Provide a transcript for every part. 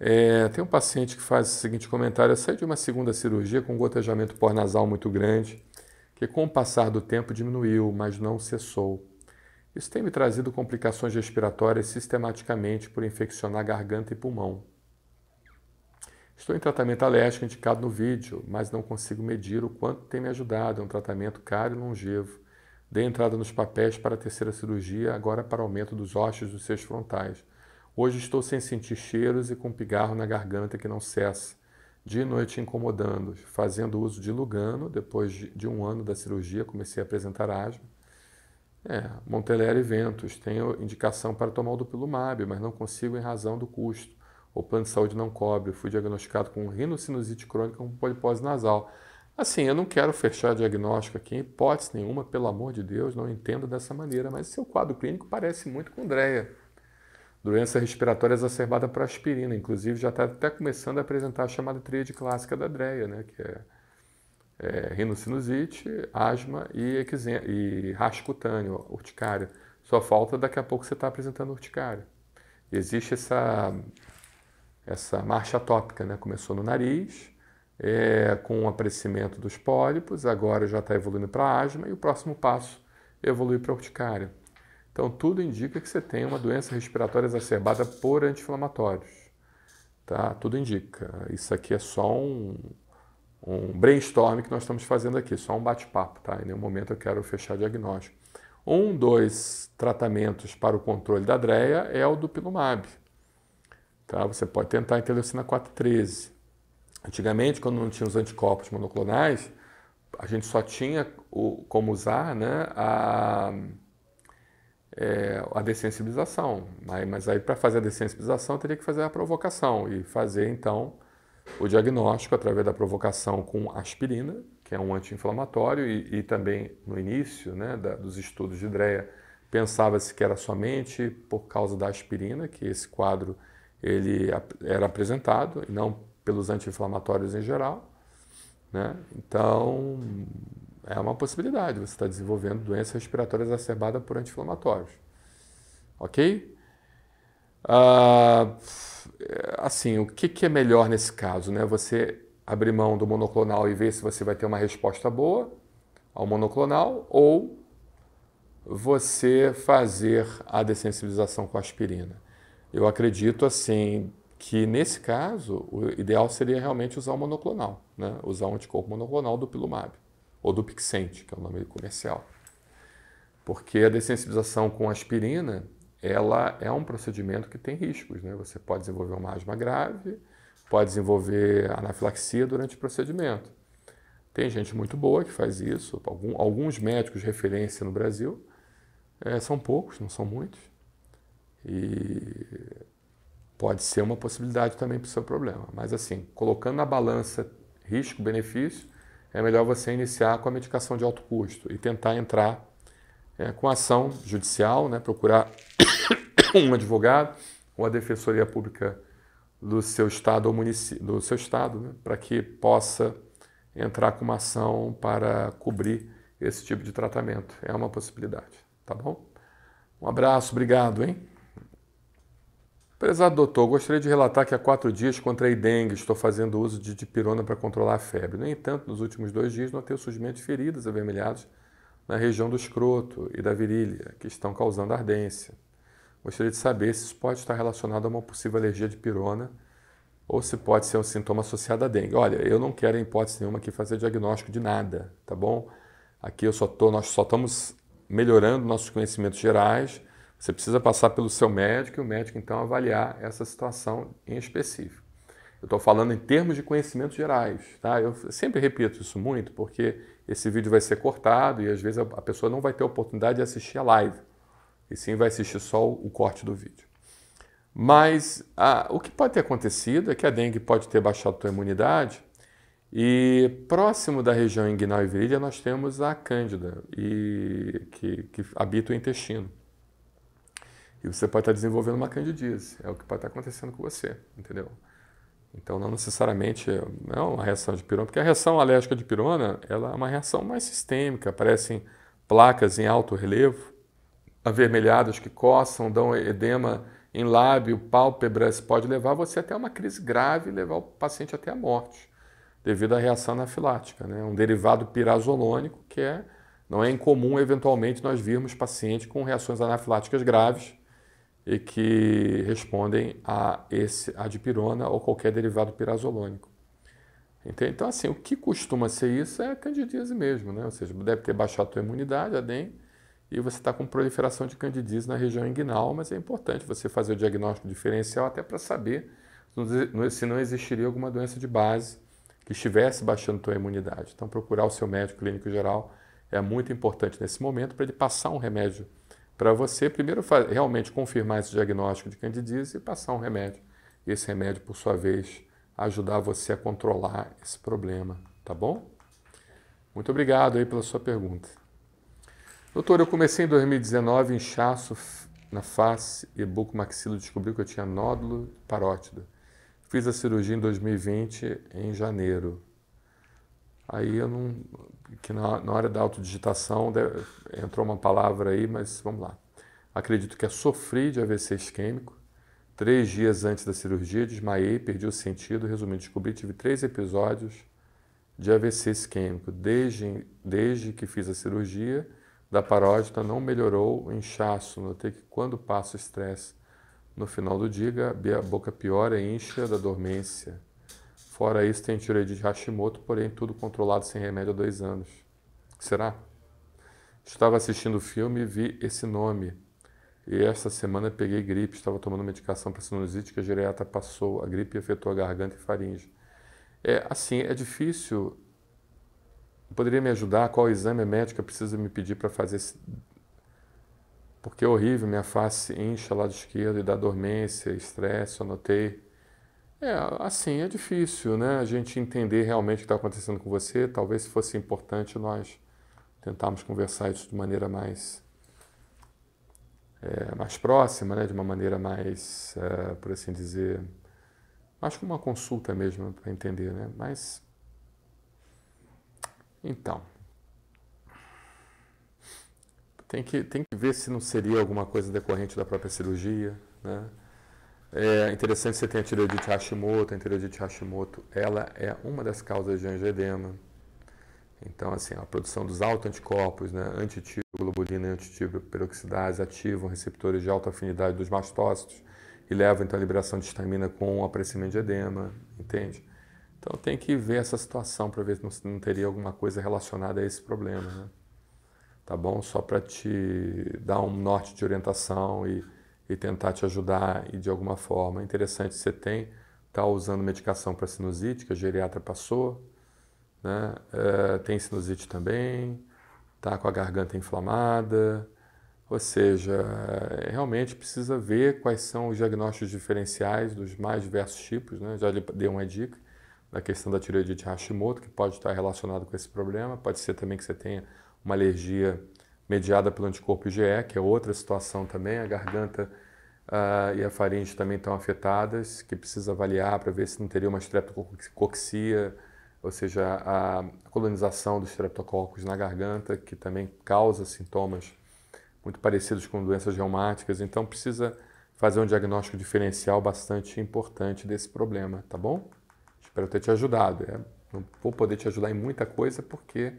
É, tem um paciente que faz o seguinte comentário: eu saí de uma segunda cirurgia com um gotejamento pós-nasal muito grande, que com o passar do tempo diminuiu, mas não cessou. Isso tem me trazido complicações respiratórias sistematicamente por infeccionar garganta e pulmão. Estou em tratamento alérgico indicado no vídeo, mas não consigo medir o quanto tem me ajudado. É um tratamento caro e longevo. Dei entrada nos papéis para a terceira cirurgia, agora para aumento dos ossos dos seios frontais. Hoje estou sem sentir cheiros e com pigarro na garganta que não cessa, dia e noite incomodando, fazendo uso de Lugano. Depois de um ano da cirurgia, comecei a apresentar asma. É, Montelera e Ventos, tenho indicação para tomar o Dupilumab, mas não consigo em razão do custo. O plano de saúde não cobre. Fui diagnosticado com rinocinusite crônica com polipose nasal. Assim, eu não quero fechar diagnóstico aqui, em hipótese nenhuma, pelo amor de Deus, não entendo dessa maneira, mas seu quadro clínico parece muito com Andréia doença respiratória exacerbada por aspirina. Inclusive, já está até começando a apresentar a chamada tríade clássica da DREA, né? que é, é rinocinusite, asma e, eczema, e cutâneo, urticária. Só falta daqui a pouco você está apresentando urticária. existe essa, essa marcha tópica, né? começou no nariz, é, com o aparecimento dos pólipos, agora já está evoluindo para asma e o próximo passo é evolui para urticária. Então, tudo indica que você tem uma doença respiratória exacerbada por anti-inflamatórios. Tá? Tudo indica. Isso aqui é só um, um brainstorm que nós estamos fazendo aqui, só um bate-papo. Tá? Em nenhum momento eu quero fechar diagnóstico. Um dois tratamentos para o controle da DREA é o do Pilumab. Tá? Você pode tentar a interleucina 413. Antigamente, quando não tinha os anticorpos monoclonais, a gente só tinha o, como usar né, a é, a dessensibilização. mas aí, para fazer a dessensibilização, teria que fazer a provocação e fazer, então, o diagnóstico através da provocação com aspirina, que é um anti-inflamatório, e, e, também no início né, da, dos estudos de DREA, pensava-se que era somente por causa da aspirina que esse quadro ele era apresentado, e não pelos anti-inflamatórios em geral. Né? Então, é uma possibilidade, você está desenvolvendo doença respiratória exacerbada por anti-inflamatórios. Ok? Ah, assim, o que, que é melhor nesse caso? Né? Você abrir mão do monoclonal e ver se você vai ter uma resposta boa ao monoclonal ou você fazer a dessensibilização com aspirina. Eu acredito assim que nesse caso o ideal seria realmente usar o monoclonal, né? usar o anticorpo monoclonal do pilumab ou do Pixente, que é o nome comercial. Porque a dessensibilização com aspirina, ela é um procedimento que tem riscos, né? Você pode desenvolver uma asma grave, pode desenvolver anafilaxia durante o procedimento. Tem gente muito boa que faz isso, alguns médicos de referência no Brasil, é, são poucos, não são muitos, e pode ser uma possibilidade também para o seu problema. Mas assim, colocando na balança risco-benefício, é melhor você iniciar com a medicação de alto custo e tentar entrar é, com ação judicial, né, procurar um advogado ou a defensoria pública do seu estado ou município, do seu estado, né, para que possa entrar com uma ação para cobrir esse tipo de tratamento. É uma possibilidade, tá bom? Um abraço, obrigado, hein? Prezado doutor, gostaria de relatar que há quatro dias contrai dengue, estou fazendo uso de dipirona para controlar a febre. No entanto, nos últimos dois dias notei o surgimento de feridas avermelhadas na região do escroto e da virilha, que estão causando ardência. Gostaria de saber se isso pode estar relacionado a uma possível alergia de pirona ou se pode ser um sintoma associado à dengue. Olha, eu não quero em hipótese nenhuma aqui fazer diagnóstico de nada, tá bom? Aqui eu só tô, nós só estamos melhorando nossos conhecimentos gerais você precisa passar pelo seu médico e o médico então avaliar essa situação em específico. Eu estou falando em termos de conhecimentos gerais, tá? Eu sempre repito isso muito porque esse vídeo vai ser cortado e às vezes a pessoa não vai ter a oportunidade de assistir a live e sim vai assistir só o corte do vídeo. Mas a, o que pode ter acontecido é que a dengue pode ter baixado a tua imunidade e próximo da região inguinal e virilha nós temos a cândida e que, que habita o intestino. E você pode estar desenvolvendo uma candidíase, é o que pode estar acontecendo com você, entendeu? Então, não necessariamente é, é uma reação de pirona, porque a reação alérgica de pirona ela é uma reação mais sistêmica, aparecem placas em alto relevo, avermelhadas que coçam, dão edema em lábio, pálpebras, pode levar você até uma crise grave e levar o paciente até a morte, devido à reação anafilática, né? um derivado pirazolônico que é, não é incomum, eventualmente, nós virmos pacientes com reações anafiláticas graves e que respondem a esse a dipirona ou qualquer derivado pirazolônico. Entende? Então, assim, o que costuma ser isso é a candidíase mesmo, né? Ou seja, deve ter baixado a tua imunidade, a DEM, e você está com proliferação de candidíase na região inguinal, mas é importante você fazer o diagnóstico diferencial até para saber se não existiria alguma doença de base que estivesse baixando tua imunidade. Então, procurar o seu médico clínico geral é muito importante nesse momento para ele passar um remédio para você primeiro realmente confirmar esse diagnóstico de candidíase e passar um remédio. E esse remédio, por sua vez, ajudar você a controlar esse problema, tá bom? Muito obrigado aí pela sua pergunta. Doutor, eu comecei em 2019 inchaço na face e bucomaxilo, descobri que eu tinha nódulo parótido. Fiz a cirurgia em 2020 em janeiro. Aí eu não. que na, na hora da autodigitação entrou uma palavra aí, mas vamos lá. Acredito que é sofri de AVC isquêmico. Três dias antes da cirurgia, desmaiei, perdi o sentido. Resumindo, descobri que tive três episódios de AVC isquêmico. Desde, desde que fiz a cirurgia da paródita, não melhorou o inchaço. Notei que quando passo estresse no final do dia, a boca piora e incha da dormência. Fora isso, tem tiro de Hashimoto, porém tudo controlado sem remédio há dois anos. Será? Estava assistindo o filme e vi esse nome. E esta semana peguei gripe, estava tomando medicação para sinusite que a geriata passou. A gripe afetou a garganta e faringe. É assim, é difícil. Poderia me ajudar? Qual exame a médica precisa me pedir para fazer esse... Porque é horrível, minha face incha lá de esquerda e dá dormência, estresse, anotei. É, assim, é difícil, né? A gente entender realmente o que está acontecendo com você. Talvez fosse importante nós tentarmos conversar isso de maneira mais, é, mais próxima, né? De uma maneira mais, é, por assim dizer, mais como uma consulta mesmo para entender, né? Mas, então, tem que, tem que ver se não seria alguma coisa decorrente da própria cirurgia, né? É interessante que você tenha tireoidite Hashimoto. A tireoidite Hashimoto, ela é uma das causas de angedema. Então, assim, a produção dos autoanticorpos, né, antitioglobulina e antitioperoxidase ativam receptores de alta afinidade dos mastócitos e levam, então, à liberação de histamina com o aparecimento de edema, entende? Então, tem que ver essa situação para ver se não, teria alguma coisa relacionada a esse problema, né? Tá bom? Só para te dar um norte de orientação e e tentar te ajudar e de alguma forma. É interessante, você tem, está usando medicação para sinusite, que a geriatra passou, né? É, tem sinusite também, está com a garganta inflamada, ou seja, eh, realmente precisa ver quais são os diagnósticos diferenciais dos mais diversos tipos, né? já lhe dei uma dica na questão da tireoidite Hashimoto, que pode estar relacionado com esse problema, pode ser também que você tenha uma alergia mediada pelo anticorpo IgE, que é outra situação também. A garganta uh, e a faringe também estão afetadas, que precisa avaliar para ver se não teria uma estreptococcia, ou seja, a colonização dos streptococcus na garganta, que também causa sintomas muito parecidos com doenças reumáticas. Então, precisa fazer um diagnóstico diferencial bastante importante desse problema, tá bom? Espero ter te ajudado. É, não vou poder te ajudar em muita coisa porque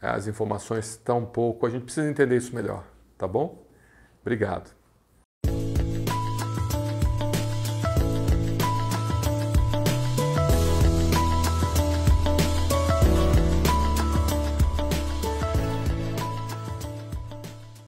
as informações estão pouco, a gente precisa entender isso melhor, tá bom? Obrigado.